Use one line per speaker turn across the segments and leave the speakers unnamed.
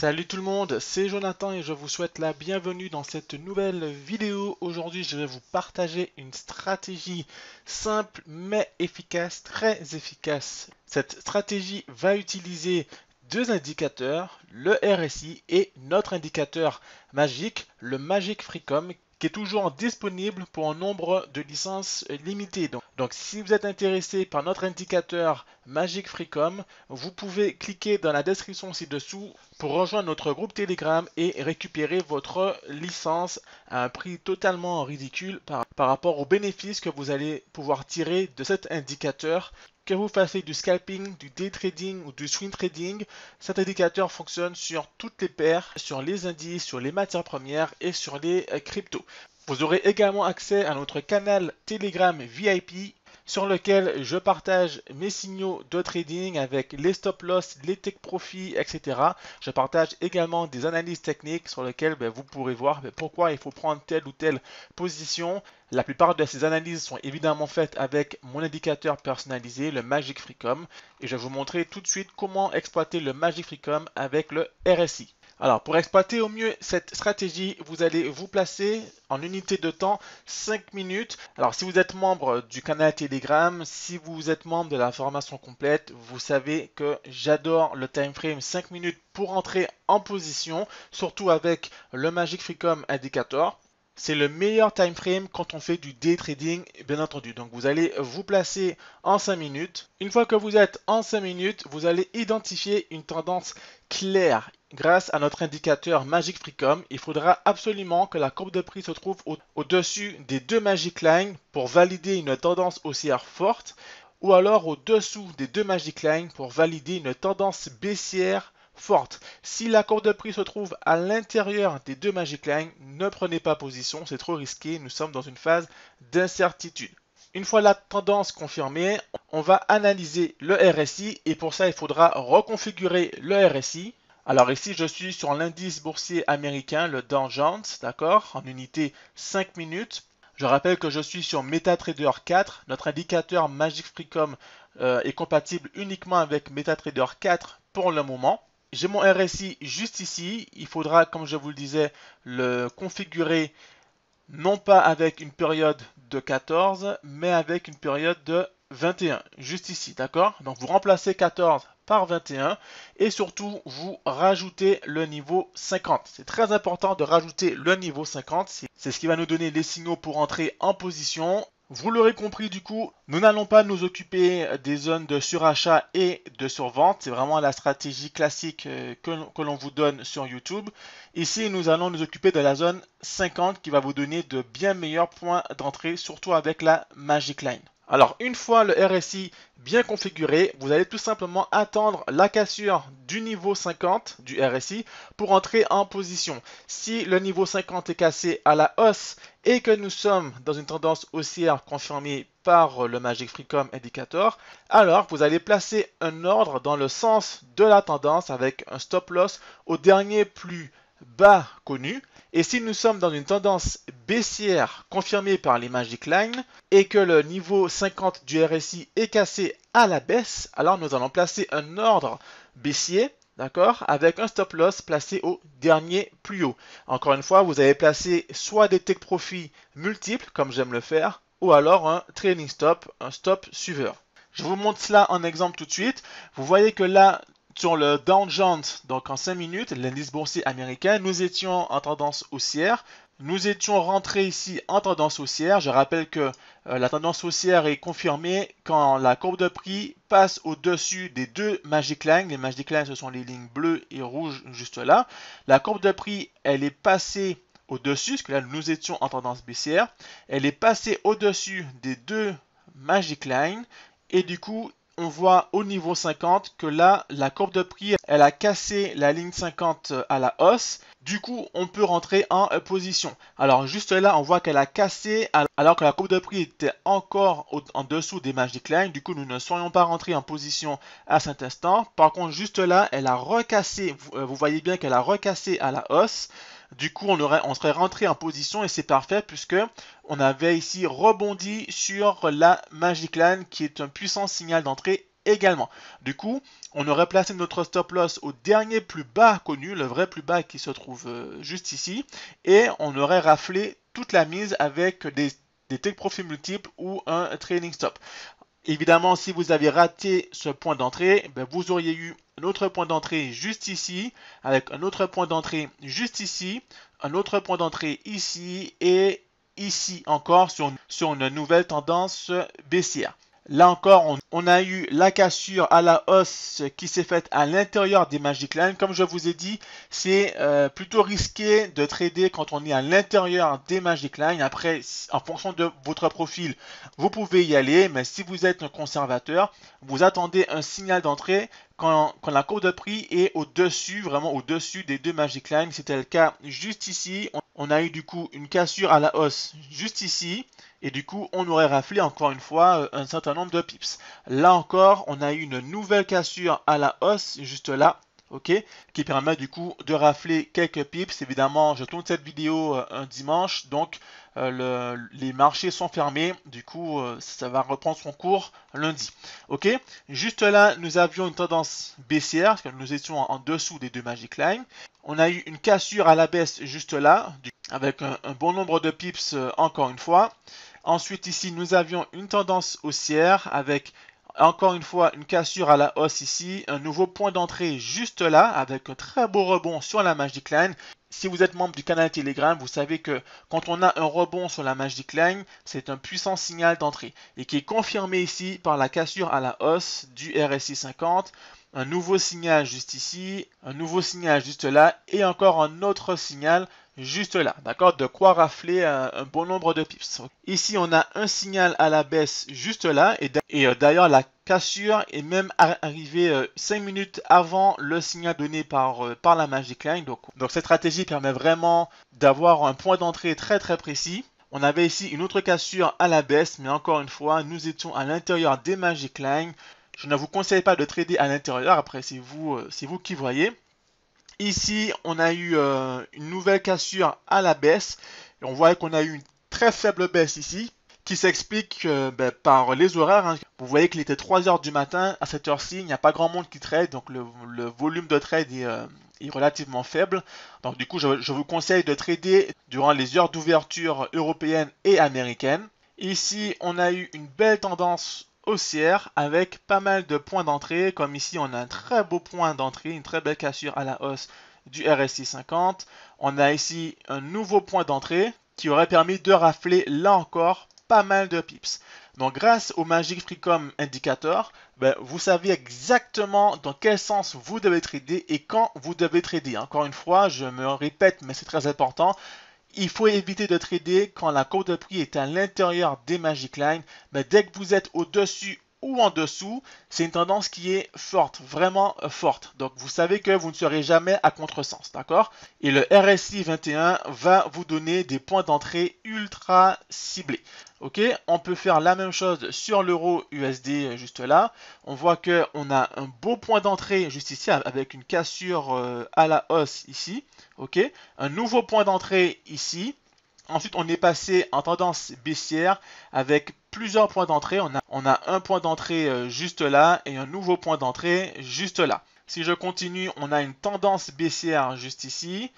Salut tout le monde, c'est Jonathan et je vous souhaite la bienvenue dans cette nouvelle vidéo. Aujourd'hui, je vais vous partager une stratégie simple mais efficace, très efficace. Cette stratégie va utiliser deux indicateurs, le RSI et notre indicateur magique, le Magic Freecom qui est toujours disponible pour un nombre de licences limitées. Donc, donc si vous êtes intéressé par notre indicateur Magic Freecom, vous pouvez cliquer dans la description ci-dessous pour rejoindre notre groupe Telegram et récupérer votre licence à un prix totalement ridicule par, par rapport aux bénéfices que vous allez pouvoir tirer de cet indicateur. Que vous fassiez du scalping, du day trading ou du swing trading, cet indicateur fonctionne sur toutes les paires, sur les indices, sur les matières premières et sur les euh, cryptos. Vous aurez également accès à notre canal Telegram VIP sur lequel je partage mes signaux de trading avec les stop loss, les tech profit, etc. Je partage également des analyses techniques sur lesquelles ben, vous pourrez voir ben, pourquoi il faut prendre telle ou telle position. La plupart de ces analyses sont évidemment faites avec mon indicateur personnalisé, le Magic Freecom, et je vais vous montrer tout de suite comment exploiter le Magic Freecom avec le RSI. Alors, pour exploiter au mieux cette stratégie, vous allez vous placer en unité de temps 5 minutes. Alors, si vous êtes membre du canal Telegram, si vous êtes membre de la formation complète, vous savez que j'adore le time frame 5 minutes pour entrer en position, surtout avec le Magic Freecom Indicator. C'est le meilleur time frame quand on fait du day trading, bien entendu. Donc vous allez vous placer en 5 minutes. Une fois que vous êtes en 5 minutes, vous allez identifier une tendance claire Grâce à notre indicateur Magic Freecom, il faudra absolument que la courbe de prix se trouve au-dessus des deux Magic Lines pour valider une tendance haussière forte ou alors au-dessous des deux Magic Lines pour valider une tendance baissière forte. Si la courbe de prix se trouve à l'intérieur des deux Magic Lines, ne prenez pas position, c'est trop risqué, nous sommes dans une phase d'incertitude. Une fois la tendance confirmée, on va analyser le RSI et pour ça il faudra reconfigurer le RSI alors ici, je suis sur l'indice boursier américain, le Dow Jones, d'accord, en unité 5 minutes. Je rappelle que je suis sur MetaTrader 4. Notre indicateur Magic Freecom euh, est compatible uniquement avec MetaTrader 4 pour le moment. J'ai mon RSI juste ici. Il faudra, comme je vous le disais, le configurer non pas avec une période de 14, mais avec une période de 21, juste ici, d'accord Donc vous remplacez 14 par 21 et surtout vous rajoutez le niveau 50. C'est très important de rajouter le niveau 50, c'est ce qui va nous donner les signaux pour entrer en position. Vous l'aurez compris du coup, nous n'allons pas nous occuper des zones de surachat et de survente. C'est vraiment la stratégie classique euh, que, l'on vous donne sur YouTube. Ici, nous allons nous occuper de la zone 50 qui va vous donner de bien meilleurs points d'entrée, surtout avec la Magic Line. Alors une fois le RSI bien configuré, vous allez tout simplement attendre la cassure du niveau 50 du RSI pour entrer en position. Si le niveau 50 est cassé à la hausse et que nous sommes dans une tendance haussière confirmée par le Magic Freecom Indicator, alors vous allez placer un ordre dans le sens de la tendance avec un stop loss au dernier plus bas connu, et si nous sommes dans une tendance baissière confirmée par les Magic Line, et que le niveau 50 du RSI est cassé à la baisse, alors nous allons placer un ordre baissier d'accord Avec un stop loss placé au dernier plus haut. Encore une fois, vous avez placé soit des take profits multiples, comme j'aime le faire, ou alors un trailing stop, un stop suiveur. Je vous montre cela en exemple tout de suite. Vous voyez que là, sur le Dow Jones, donc en 5 minutes, l'indice boursier américain, nous étions en tendance haussière. Nous étions rentrés ici en tendance haussière. Je rappelle que euh, la tendance haussière est confirmée quand la courbe de prix passe au-dessus des deux magic lines. Les magic lines, ce sont les lignes bleues et rouges juste là. La courbe de prix, elle est passée au-dessus, parce que là, nous étions en tendance baissière. Elle est passée au-dessus des deux magic lines. Et du coup, on voit au niveau 50 que là, la courbe de prix, elle a cassé la ligne 50 euh, à la hausse. Du coup, on peut rentrer en euh, position. Alors juste là, on voit qu'elle a cassé alors que la courbe de prix était encore en dessous des magic lines. Du coup, nous ne serions pas rentrés en position à cet instant. Par contre, juste là, elle a recassé. Vous euh, voyez bien qu'elle a recassé à la hausse. Du coup, on, serait rentré en position et c'est parfait puisque on avait ici rebondi sur la Magic Line qui est un puissant signal d'entrée également. Du coup, on aurait placé notre stop loss au dernier plus bas connu, le vrai plus bas qui se trouve euh, juste ici, et on aurait raflé toute la mise avec des, des take profit multiples ou un trailing stop. Évidemment, si vous avez raté ce point d'entrée, ben, vous auriez eu un autre point d'entrée juste ici, avec un autre point d'entrée juste ici, un autre point d'entrée ici et ici encore sur, sur une nouvelle tendance baissière. Là encore, on, a eu la cassure à la hausse qui s'est faite à l'intérieur des Magic Lines. Comme je vous ai dit, c'est euh, plutôt risqué de trader quand on est à l'intérieur des Magic Lines. Après, en fonction de votre profil, vous pouvez y aller, mais si vous êtes un conservateur, vous attendez un signal d'entrée quand, la courbe de prix est au-dessus, vraiment au-dessus des deux Magic Lines. C'était le cas juste ici. on a eu du coup une cassure à la hausse juste ici. Et du coup, on aurait raflé encore une fois euh, un certain nombre de pips. Là encore, on a eu une nouvelle cassure à la hausse, juste là, ok Qui permet du coup de rafler quelques pips. Évidemment, je tourne cette vidéo euh, un dimanche, donc euh, les marchés sont fermés. Du coup, ça va reprendre son cours lundi, ok Juste là, nous avions une tendance baissière, parce que nous étions en, dessous des deux Magic line On a eu une cassure à la baisse juste là, du avec un, bon nombre de pips euh, encore une fois. Ensuite ici nous avions une tendance haussière avec encore une fois une cassure à la hausse ici, un nouveau point d'entrée juste là avec un très beau rebond sur la Magic Line. Si vous êtes membre du canal Telegram, vous savez que quand on a un rebond sur la Magic Line, c'est un puissant signal d'entrée et qui est confirmé ici par la cassure à la hausse du RSI 50 un nouveau signal juste ici, un nouveau signal juste là, et encore un autre signal juste là, d'accord De quoi rafler un, bon nombre de pips. Ici, on a un signal à la baisse juste là, et euh, d'ailleurs, la cassure est même arrivée 5 euh, minutes avant le signal donné par, euh, la Magic Line. Donc, cette stratégie permet vraiment d'avoir un point d'entrée très très précis. On avait ici une autre cassure à la baisse, mais encore une fois, nous étions à l'intérieur des Magic Line. Je ne vous conseille pas de trader à l'intérieur, après vous, c'est vous qui voyez. Ici, on a eu euh, une nouvelle cassure à la baisse. Et on voit qu'on a eu une très faible baisse ici, qui s'explique euh, ben, par les horaires. Hein. Vous voyez qu'il était 3h du matin. À cette heure-ci, il n'y a pas grand monde qui trade, donc le, volume de trade euh, est, relativement faible. Donc du coup, je, vous conseille de trader durant les heures d'ouverture européennes et américaines. Ici, on a eu une belle tendance haussière avec pas mal de points d'entrée. Comme ici, on a un très beau point d'entrée, une très belle cassure à la hausse du RSI 50. On a ici un nouveau point d'entrée qui aurait permis de rafler là encore pas mal de pips. Donc grâce au Magic Freecom Indicator, ben, vous savez exactement dans quel sens vous devez trader et quand vous devez trader. Encore une fois, je me répète, mais c'est très important. Il faut éviter de trader quand la courbe de prix est à l'intérieur des Magic Lines. Mais dès que vous êtes au-dessus ou en dessous, c'est une tendance qui est forte, vraiment forte. Donc vous savez que vous ne serez jamais à contresens, d'accord Et le RSI 21 va vous donner des points d'entrée ultra ciblés. Ok, on peut faire la même chose sur l'euro USD juste là. On voit que on a un beau point d'entrée juste ici avec une cassure euh, à la hausse ici. Ok, un nouveau point d'entrée ici. Ensuite, on est passé en tendance baissière avec plusieurs points d'entrée. On a, on a un point d'entrée euh, juste là et un nouveau point d'entrée juste là. Si je continue, on a une tendance baissière juste ici.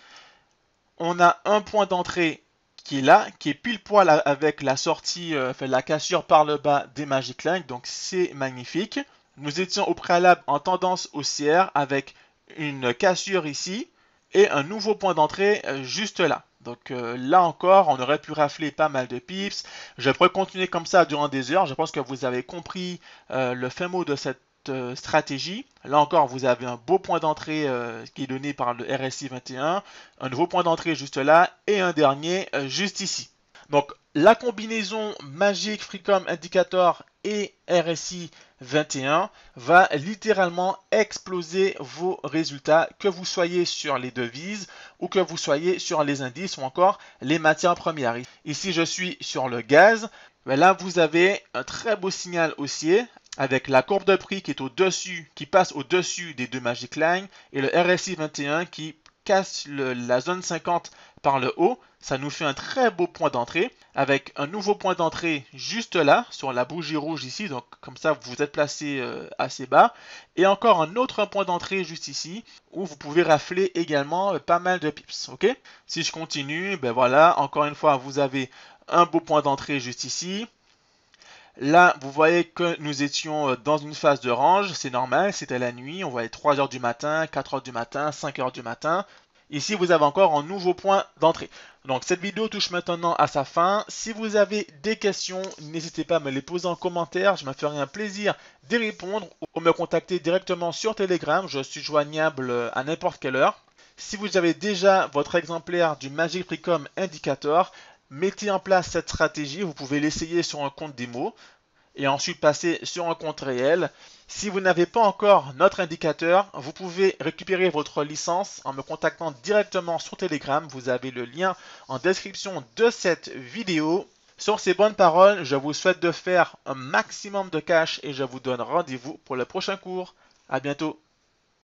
On a un point d'entrée qui est là, qui est pile poil avec la sortie, euh, la cassure par le bas des Magic Link, donc c'est magnifique. Nous étions au préalable en tendance haussière avec une cassure ici et un nouveau point d'entrée euh, juste là. Donc euh, là encore, on aurait pu rafler pas mal de pips. Je pourrais continuer comme ça durant des heures. Je pense que vous avez compris le fin mot de cette euh, stratégie. Là encore, vous avez un beau point d'entrée euh, qui est donné par le RSI 21, un nouveau point d'entrée juste là et un dernier euh, juste ici. Donc la combinaison magique Freecom Indicator et RSI 21 va littéralement exploser vos résultats, que vous soyez sur les devises ou que vous soyez sur les indices ou encore les matières premières. Ici, je suis sur le gaz. Là, vous avez un très beau signal haussier avec la courbe de prix qui est au-dessus, qui passe au-dessus des deux Magic Lines, et le RSI 21 qui casse la zone 50 par le haut, ça nous fait un très beau point d'entrée avec un nouveau point d'entrée juste là sur la bougie rouge ici, donc comme ça vous êtes placé euh, assez bas et encore un autre point d'entrée juste ici où vous pouvez rafler également euh, pas mal de pips, ok Si je continue, ben voilà, encore une fois vous avez un beau point d'entrée juste ici, Là, vous voyez que nous étions euh, dans une phase de range, c'est normal, c'était la nuit, on voyait 3h du matin, 4h du matin, 5h du matin. Ici, vous avez encore un nouveau point d'entrée. Donc, cette vidéo touche maintenant à sa fin. Si vous avez des questions, n'hésitez pas à me les poser en commentaire. Je me ferai un plaisir d'y répondre ou me contacter directement sur Telegram. Je suis joignable euh, à n'importe quelle heure. Si vous avez déjà votre exemplaire du Magic Precom Indicator, mettez en place cette stratégie, vous pouvez l'essayer sur un compte démo et ensuite passer sur un compte réel. Si vous n'avez pas encore notre indicateur, vous pouvez récupérer votre licence en me contactant directement sur Telegram. Vous avez le lien en description de cette vidéo. Sur ces bonnes paroles, je vous souhaite de faire un maximum de cash et je vous donne rendez-vous pour le prochain cours. A bientôt